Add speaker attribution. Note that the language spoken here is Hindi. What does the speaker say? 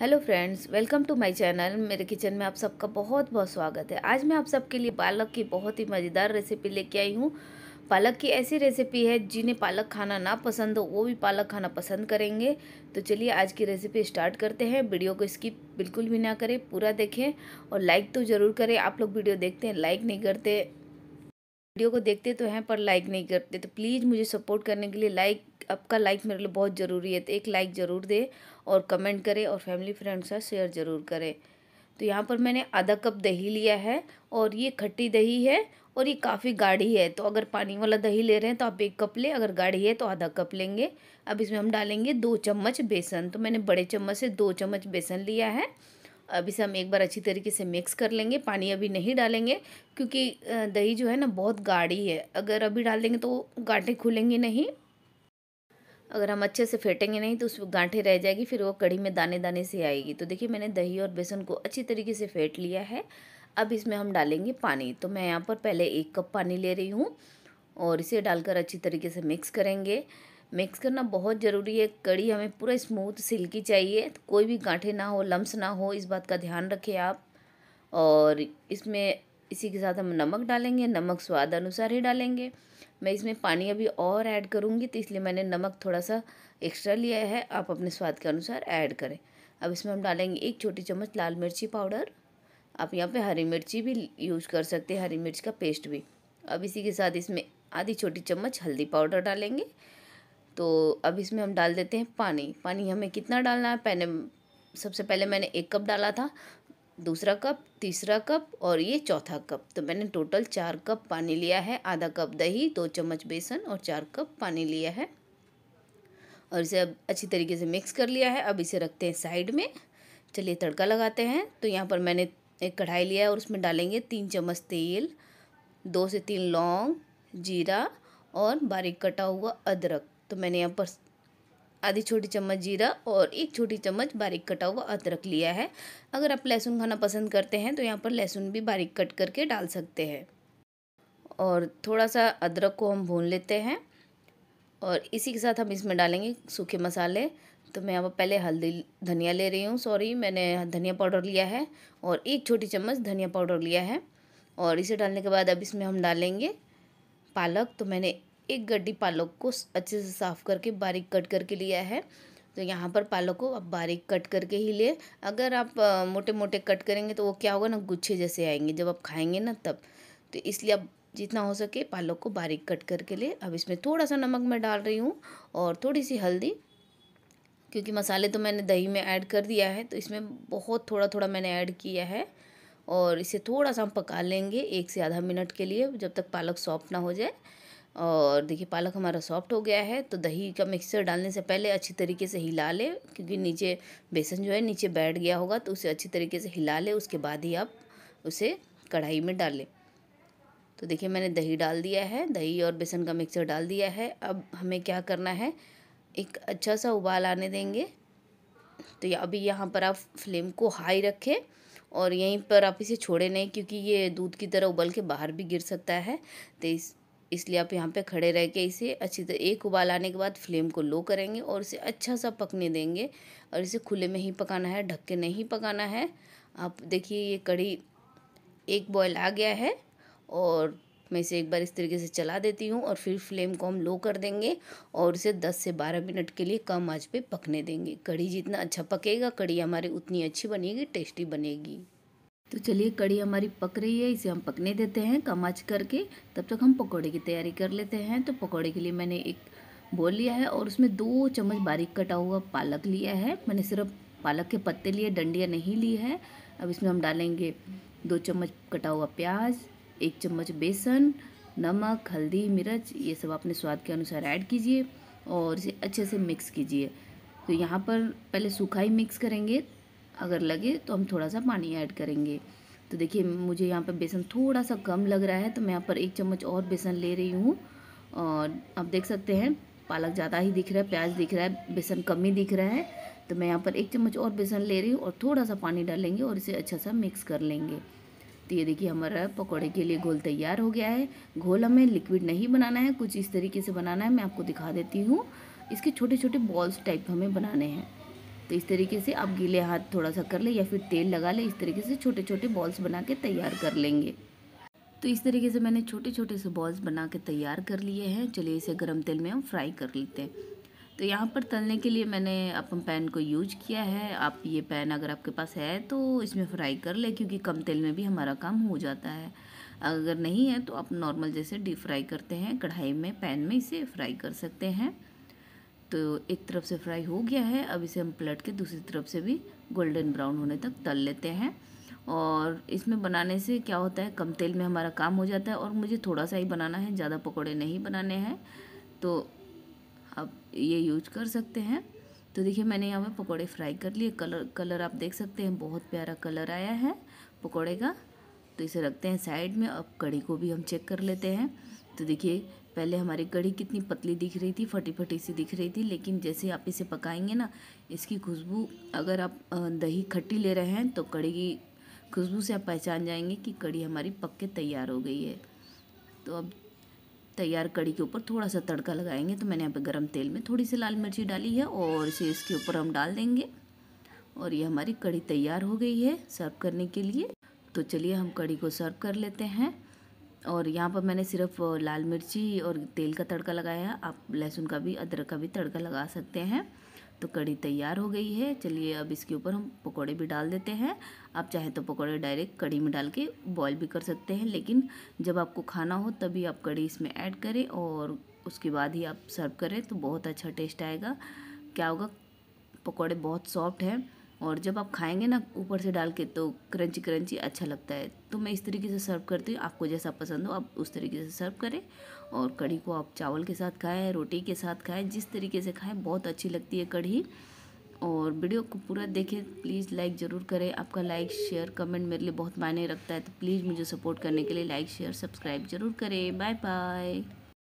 Speaker 1: hello friends welcome to my channel मेरे किचन में आप सबका बहुत बहुत स्वागत है आज मैं आप सबके लिए पालक की बहुत ही मज़ेदार रेसिपी लेके आई हूँ पालक की ऐसी रेसिपी है जिन्हें पालक खाना ना पसंद हो वो भी पालक खाना पसंद करेंगे तो चलिए आज की रेसिपी स्टार्ट करते हैं वीडियो को स्किप बिल्कुल भी ना करें पूरा देखें और लाइक तो ज़रूर करें आप लोग वीडियो देखते हैं लाइक नहीं करते वीडियो को देखते तो हैं पर लाइक नहीं करते तो प्लीज़ मुझे सपोर्ट करने के लिए लाइक आपका लाइक मेरे लिए बहुत ज़रूरी है तो एक लाइक ज़रूर दे और कमेंट करें और फैमिली फ्रेंड के साथ शेयर ज़रूर करें तो यहाँ पर मैंने आधा कप दही लिया है और ये खट्टी दही है और ये काफ़ी गाढ़ी है तो अगर पानी वाला दही ले रहे हैं तो आप एक कप लें अगर गाढ़ी है तो आधा कप लेंगे अब इसमें हम डालेंगे दो चम्मच बेसन तो मैंने बड़े चम्मच से दो चम्मच बेसन लिया है अब इसे हम एक बार अच्छी तरीके से मिक्स कर लेंगे पानी अभी नहीं डालेंगे क्योंकि दही जो है ना बहुत गाढ़ी है अगर अभी डाल देंगे तो गांठे खुलेंगे नहीं अगर हम अच्छे से फेंटेंगे नहीं तो उसमें गांठे रह जाएगी फिर वो कढ़ी में दाने दाने से आएगी तो देखिए मैंने दही और बेसन को अच्छी तरीके से फेंट लिया है अब इसमें हम डालेंगे पानी तो मैं यहाँ पर पहले एक कप पानी ले रही हूँ और इसे डालकर अच्छी तरीके से मिक्स करेंगे मिक्स करना बहुत ज़रूरी है कड़ी हमें पूरा स्मूथ सिल्की चाहिए तो कोई भी गांठे ना हो लम्स ना हो इस बात का ध्यान रखें आप और इसमें इसी के साथ हम नमक डालेंगे नमक स्वाद अनुसार ही डालेंगे मैं इसमें पानी अभी और ऐड करूँगी तो इसलिए मैंने नमक थोड़ा सा एक्स्ट्रा लिया है आप अपने स्वाद के अनुसार ऐड करें अब इसमें हम डालेंगे एक छोटी चम्मच लाल मिर्ची पाउडर आप यहाँ पे हरी मिर्ची भी यूज कर सकते हैं हरी मिर्च का पेस्ट भी अब इसी के साथ इसमें आधी छोटी चम्मच हल्दी पाउडर डालेंगे तो अब इसमें हम डाल देते हैं पानी पानी हमें कितना डालना है पहले सबसे पहले मैंने एक कप डाला था दूसरा कप तीसरा कप और ये चौथा कप तो मैंने टोटल चार कप पानी लिया है आधा कप दही दो चम्मच बेसन और चार कप पानी लिया है और इसे अब अच्छी तरीके से मिक्स कर लिया है अब इसे रखते हैं साइड में चलिए तड़का लगाते हैं तो यहाँ पर मैंने एक कढ़ाई लिया है और उसमें डालेंगे तीन चम्मच तेल दो से तीन लौंग जीरा और बारीक कटा हुआ अदरक तो मैंने यहाँ पर आधी छोटी चम्मच जीरा और एक छोटी चम्मच बारीक कटा हुआ अदरक लिया है अगर आप लहसुन खाना पसंद करते हैं तो यहाँ पर लहसुन भी बारीक कट करके डाल सकते हैं और थोड़ा सा अदरक को हम भून लेते हैं और इसी के साथ हम इसमें डालेंगे सूखे मसाले तो मैं यहाँ पर पहले हल्दी धनिया ले रही हूँ सॉरी मैंने धनिया पाउडर लिया है और एक छोटी चम्मच धनिया पाउडर लिया है और इसे डालने के बाद अब इसमें हम डालेंगे पालक तो मैंने एक गड्डी पालक को अच्छे से साफ़ करके बारीक कट करके लिया है तो यहाँ पर पालक को आप बारीक कट करके ही ले अगर आप मोटे मोटे कट करेंगे तो वो क्या होगा ना गुच्छे जैसे आएंगे जब आप खाएंगे ना तब तो इसलिए आप जितना हो सके पालक को बारीक कट करके ले अब इसमें थोड़ा सा नमक मैं डाल रही हूँ और थोड़ी सी हल्दी क्योंकि मसाले तो मैंने दही में ऐड कर दिया है तो इसमें बहुत थोड़ा थोड़ा मैंने ऐड किया है और इसे थोड़ा सा हम पका लेंगे एक से आधा मिनट के लिए जब तक पालक सॉफ्ट ना हो जाए और देखिए पालक हमारा सॉफ्ट हो गया है तो दही का मिक्सचर डालने से पहले अच्छी तरीके से हिला ले क्योंकि नीचे बेसन जो है नीचे बैठ गया होगा तो उसे अच्छी तरीके से हिला ले उसके बाद ही आप उसे कढ़ाई में डालें तो देखिए मैंने दही डाल दिया है दही और बेसन का मिक्सचर डाल दिया है अब हमें क्या करना है एक अच्छा सा उबाल आने देंगे तो या अभी यहाँ पर आप फ्लेम को हाई रखें और यहीं पर आप इसे छोड़े नहीं क्योंकि ये दूध की तरह उबल के बाहर भी गिर सकता है तो इस इसलिए आप यहाँ पे खड़े रह के इसे अच्छी तरह एक उबाल आने के बाद फ्लेम को लो करेंगे और इसे अच्छा सा पकने देंगे और इसे खुले में ही पकाना है ढक के नहीं पकाना है आप देखिए ये कड़ी एक बॉयल आ गया है और मैं इसे एक बार इस तरीके से चला देती हूँ और फिर फ्लेम को हम लो कर देंगे और इसे 10 से 12 मिनट के लिए कम आंच पे पकने देंगे कड़ी जितना अच्छा पकेगा कड़ी हमारी उतनी अच्छी बनेगी टेस्टी बनेगी तो चलिए कड़ी हमारी पक रही है इसे हम पकने देते हैं कम आँच करके तब तक हम पकौड़े की तैयारी कर लेते हैं तो पकौड़े के लिए मैंने एक बोल लिया है और उसमें दो चम्मच बारीक कटा हुआ पालक लिया है मैंने सिर्फ पालक के पत्ते लिए डंडिया नहीं ली है अब इसमें हम डालेंगे दो चम्मच कटा हुआ प्याज एक चम्मच बेसन नमक हल्दी मिर्च ये सब अपने स्वाद के अनुसार ऐड कीजिए और इसे अच्छे से मिक्स कीजिए तो यहाँ पर पहले सूखा ही मिक्स करेंगे अगर लगे तो हम थोड़ा सा पानी ऐड करेंगे तो देखिए मुझे यहाँ पर बेसन थोड़ा सा कम लग रहा है तो मैं यहाँ पर एक चम्मच और बेसन ले रही हूँ और आप देख सकते हैं पालक ज़्यादा ही दिख रहा है प्याज दिख रहा है बेसन कम ही दिख रहा है तो मैं यहाँ पर एक चम्मच और बेसन ले रही हूँ और थोड़ा सा पानी डालेंगे और इसे अच्छा सा मिक्स कर लेंगे तो ये देखिए हमारा पकौड़े के लिए घोल तैयार हो गया है घोल हमें लिक्विड नहीं बनाना है कुछ इस तरीके से बनाना है मैं आपको दिखा देती हूँ इसके छोटे छोटे बॉल्स टाइप हमें बनाने हैं तो इस तरीके से आप गीले हाथ थोड़ा सा कर ले या फिर तेल लगा ले इस तरीके से छोटे छोटे बॉल्स बना के तैयार कर लेंगे तो इस तरीके से मैंने छोटे छोटे से बॉल्स बना के तैयार कर लिए हैं चलिए इसे गर्म तेल में हम फ्राई कर लेते हैं तो यहाँ पर तलने के लिए मैंने अपन पैन को यूज किया है आप ये पैन अगर आपके पास है तो इसमें फ्राई कर ले क्योंकि कम तेल में भी हमारा काम हो जाता है अगर नहीं है तो आप नॉर्मल जैसे डीप फ्राई करते हैं कढ़ाई में पैन में इसे फ्राई कर सकते हैं तो एक तरफ से फ्राई हो गया है अब इसे हम पलट के दूसरी तरफ से भी गोल्डन ब्राउन होने तक तल लेते हैं और इसमें बनाने से क्या होता है कम तेल में हमारा काम हो जाता है और मुझे थोड़ा सा ही बनाना है ज़्यादा पकौड़े नहीं बनाने हैं तो आप ये यूज कर सकते हैं तो देखिए मैंने यहाँ पे पकोड़े फ्राई कर लिए कलर कलर आप देख सकते हैं बहुत प्यारा कलर आया है पकोड़े का तो इसे रखते हैं साइड में अब कड़ी को भी हम चेक कर लेते हैं तो देखिए पहले हमारी कढ़ी कितनी पतली दिख रही थी फटी फटी सी दिख रही थी लेकिन जैसे आप इसे पकाएंगे ना इसकी खुशबू अगर आप दही खट्टी ले रहे हैं तो कढ़ी की खुशबू से आप पहचान जाएंगे कि कढ़ी हमारी पक के तैयार हो गई है तो अब तैयार कड़ी के ऊपर थोड़ा सा तड़का लगाएंगे तो मैंने यहाँ पर गर्म तेल में थोड़ी सी लाल मिर्ची डाली है और इसे इसके ऊपर हम डाल देंगे और ये हमारी कड़ी तैयार हो गई है सर्व करने के लिए तो चलिए हम कड़ी को सर्व कर लेते हैं और यहाँ पर मैंने सिर्फ लाल मिर्ची और तेल का तड़का लगाया है आप लहसुन का भी अदरक का भी तड़का लगा सकते हैं तो कड़ी तैयार हो गई है चलिए अब इसके ऊपर हम पकोड़े भी डाल देते हैं आप चाहे तो पकोड़े डायरेक्ट कड़ी में डाल के बॉईल भी कर सकते हैं लेकिन जब आपको खाना हो तभी आप कड़ी इसमें ऐड करें और उसके बाद ही आप सर्व करें तो बहुत अच्छा टेस्ट आएगा क्या होगा पकौड़े बहुत सॉफ्ट हैं और जब आप खाएंगे ना ऊपर से डाल के तो क्रंची क्रंची अच्छा लगता है तो मैं इस तरीके से सर्व करती हूँ आपको जैसा पसंद हो आप उस तरीके से सर्व करें और कढ़ी को आप चावल के साथ खाएँ रोटी के साथ खाएँ जिस तरीके से खाएँ बहुत अच्छी लगती है कढ़ी और वीडियो को पूरा देखें प्लीज़ लाइक ज़रूर करें आपका लाइक शेयर कमेंट मेरे लिए बहुत मायने रखता है तो प्लीज़ मुझे सपोर्ट करने के लिए लाइक शेयर सब्सक्राइब ज़रूर करें बाय बाय